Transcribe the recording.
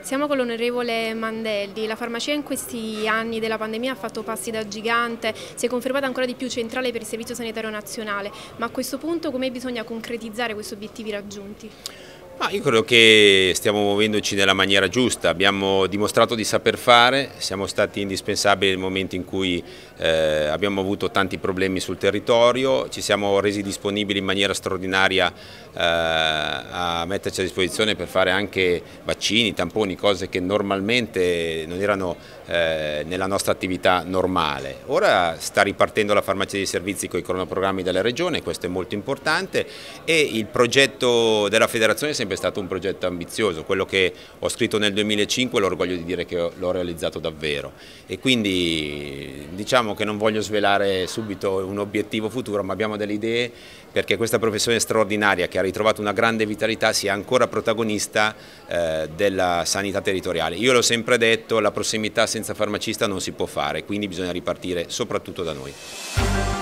Siamo con l'onorevole Mandelli, la farmacia in questi anni della pandemia ha fatto passi da gigante, si è confermata ancora di più centrale per il Servizio Sanitario Nazionale, ma a questo punto come bisogna concretizzare questi obiettivi raggiunti? Ah, io credo che stiamo muovendoci nella maniera giusta, abbiamo dimostrato di saper fare, siamo stati indispensabili nel momento in cui eh, abbiamo avuto tanti problemi sul territorio, ci siamo resi disponibili in maniera straordinaria eh, a metterci a disposizione per fare anche vaccini, tamponi, cose che normalmente non erano eh, nella nostra attività normale. Ora sta ripartendo la farmacia dei servizi con i cronoprogrammi della Regione, questo è molto importante e il progetto della Federazione è sempre sempre stato un progetto ambizioso, quello che ho scritto nel 2005 l'orgoglio di dire che l'ho realizzato davvero e quindi diciamo che non voglio svelare subito un obiettivo futuro ma abbiamo delle idee perché questa professione straordinaria che ha ritrovato una grande vitalità sia ancora protagonista eh, della sanità territoriale. Io l'ho sempre detto, la prossimità senza farmacista non si può fare, quindi bisogna ripartire soprattutto da noi.